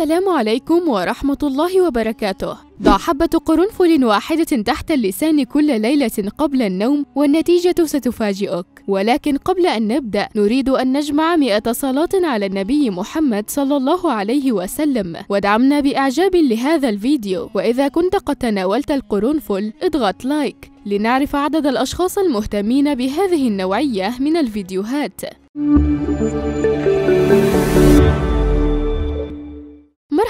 السلام عليكم ورحمة الله وبركاته ضع حبة قرنفل واحدة تحت اللسان كل ليلة قبل النوم والنتيجة ستفاجئك ولكن قبل أن نبدأ نريد أن نجمع مئة صلاة على النبي محمد صلى الله عليه وسلم وادعمنا بإعجاب لهذا الفيديو وإذا كنت قد تناولت القرنفل اضغط لايك لنعرف عدد الأشخاص المهتمين بهذه النوعية من الفيديوهات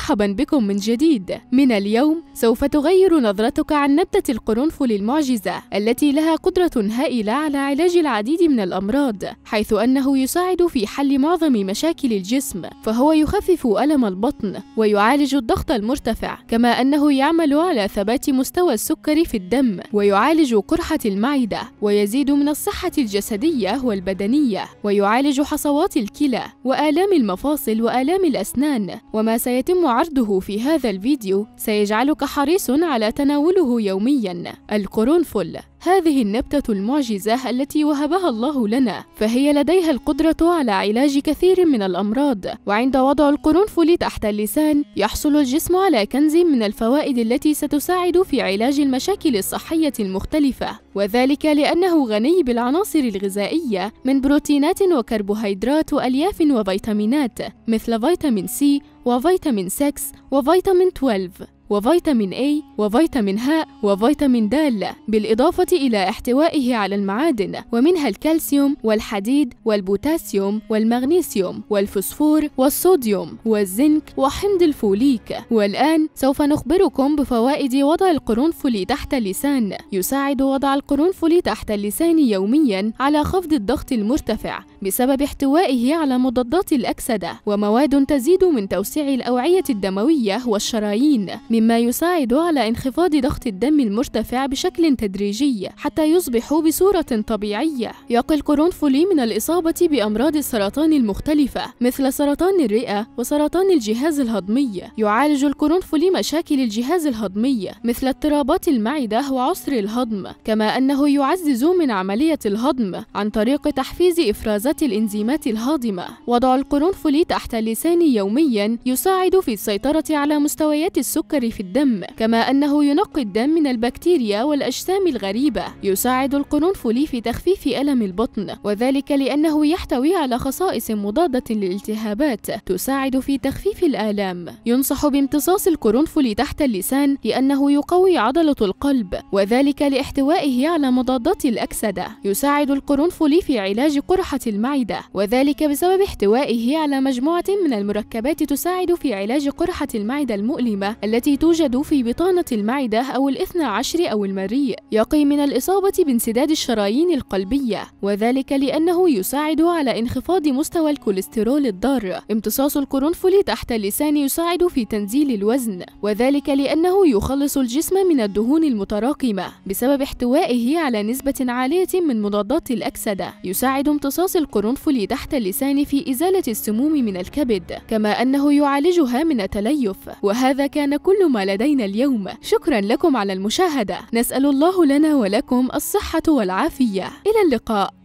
مرحبا بكم من جديد من اليوم سوف تغير نظرتك عن نبتة القرنفل المعجزة التي لها قدرة هائلة على علاج العديد من الأمراض حيث أنه يساعد في حل معظم مشاكل الجسم فهو يخفف ألم البطن ويعالج الضغط المرتفع كما أنه يعمل على ثبات مستوى السكر في الدم ويعالج قرحة المعدة ويزيد من الصحة الجسدية والبدنية ويعالج حصوات الكلى وآلام المفاصل وآلام الأسنان وما سيتم عرضه في هذا الفيديو سيجعلك حريص على تناوله يوميا القرنفل هذه النبتة المعجزة التي وهبها الله لنا فهي لديها القدرة على علاج كثير من الأمراض وعند وضع القرنفل تحت اللسان يحصل الجسم على كنز من الفوائد التي ستساعد في علاج المشاكل الصحية المختلفة وذلك لأنه غني بالعناصر الغذائية من بروتينات وكربوهيدرات وألياف وفيتامينات مثل فيتامين سي وفيتامين 6 وفيتامين 12 وفيتامين A وفيتامين ه وفيتامين د بالإضافة إلى احتوائه على المعادن ومنها الكالسيوم والحديد والبوتاسيوم والمغنيسيوم والفوسفور والصوديوم والزنك وحمض الفوليك والآن سوف نخبركم بفوائد وضع القرنفل تحت اللسان يساعد وضع القرنفل تحت اللسان يوميا على خفض الضغط المرتفع بسبب احتوائه على مضادات الأكسدة ومواد تزيد من توسيع الأوعية الدموية والشرايين مما مما يساعد على انخفاض ضغط الدم المرتفع بشكل تدريجي حتى يصبح بصورة طبيعية يقي القرنفلي من الإصابة بأمراض السرطان المختلفة مثل سرطان الرئة وسرطان الجهاز الهضمي يعالج القرنفلي مشاكل الجهاز الهضمي مثل اضطرابات المعدة وعسر الهضم كما أنه يعزز من عملية الهضم عن طريق تحفيز إفرازات الإنزيمات الهاضمة وضع القرنفلي تحت اللسان يوميا يساعد في السيطرة على مستويات السكر السكر في الدم كما أنه ينقي الدم من البكتيريا والأجسام الغريبة يساعد القرنفل في تخفيف ألم البطن وذلك لأنه يحتوي على خصائص مضادة للالتهابات تساعد في تخفيف الآلام ينصح بامتصاص القرنفل تحت اللسان لأنه يقوي عضلة القلب وذلك لاحتوائه على مضادات الأكسدة يساعد القرنفل في علاج قرحة المعدة وذلك بسبب احتوائه على مجموعة من المركبات تساعد في علاج قرحة المعدة المؤلمة التي التي توجد في بطانة المعدة أو الاثنى عشر أو المريء يقي من الإصابة بانسداد الشرايين القلبية وذلك لأنه يساعد على انخفاض مستوى الكوليسترول الضار امتصاص القرنفل تحت اللسان يساعد في تنزيل الوزن وذلك لأنه يخلص الجسم من الدهون المتراكمة بسبب احتوائه على نسبة عالية من مضادات الأكسدة يساعد امتصاص القرنفل تحت اللسان في إزالة السموم من الكبد كما أنه يعالجها من التليف وهذا كان كل ما لدينا اليوم شكرا لكم على المشاهدة نسأل الله لنا ولكم الصحة والعافية إلى اللقاء